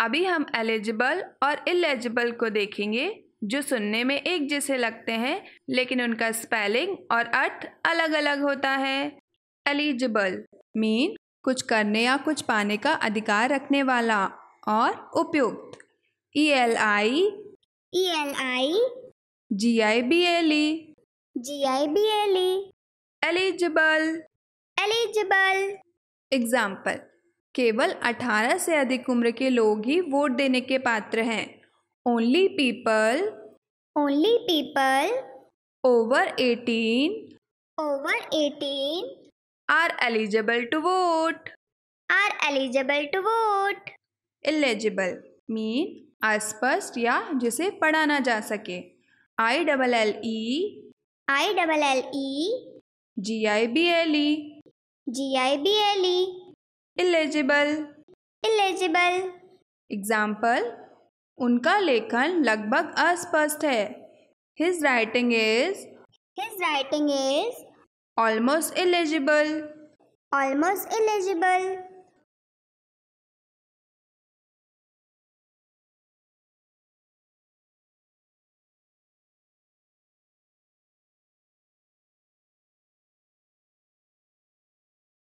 अभी हम एलिजिबल और इलेजिबल को देखेंगे जो सुनने में एक जैसे लगते हैं लेकिन उनका स्पेलिंग और अर्थ अलग अलग होता है एलिजिबल मीन कुछ करने या कुछ पाने का अधिकार रखने वाला और उपयुक्त E L I E L I G I B L E G I B L E eligible eligible example केवल 18 से अधिक उम्र के लोग ही वोट देने के पात्र हैं only people only people over 18 over 18 are eligible to vote are eligible to vote eligible mean अस्पष्ट या जिसे पढ़ा ना जा सके I double L E I double L E G I B L E G I B L E illegible illegible example उनका लेखन लगभग अस्पष्ट है his writing is his writing is almost illegible almost illegible